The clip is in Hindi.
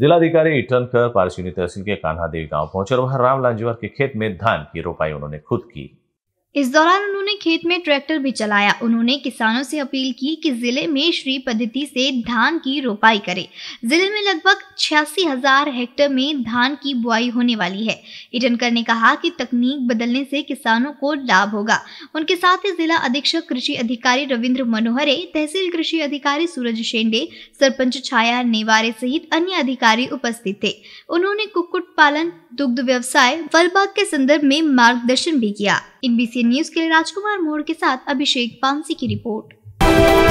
जिलाधिकारी इटनकर पारसिनी तहसील के कान्हा देवी गांव पहुंचे और वहां राम लांजीवर के खेत में धान की रोपाई उन्होंने खुद की इस दौरान उन्होंने खेत में ट्रैक्टर भी चलाया उन्होंने किसानों से अपील की कि जिले में श्री पद्धति से धान की रोपाई करें जिले में लगभग छियासी हजार हेक्टेयर में धान की बुआई होने वाली है इटनकर ने कहा कि तकनीक बदलने से किसानों को लाभ होगा उनके साथ ही जिला अधीक्षक कृषि अधिकारी रविन्द्र मनोहरे तहसील कृषि अधिकारी सूरज शेंडे सरपंच छाया नेवारे सहित अन्य अधिकारी उपस्थित थे उन्होंने कुक्कुट पालन दुग्ध व्यवसाय फलबाग के संदर्भ में मार्गदर्शन भी किया इन न्यूज के लिए राजकुमार मोड़ के साथ अभिषेक पांसी की रिपोर्ट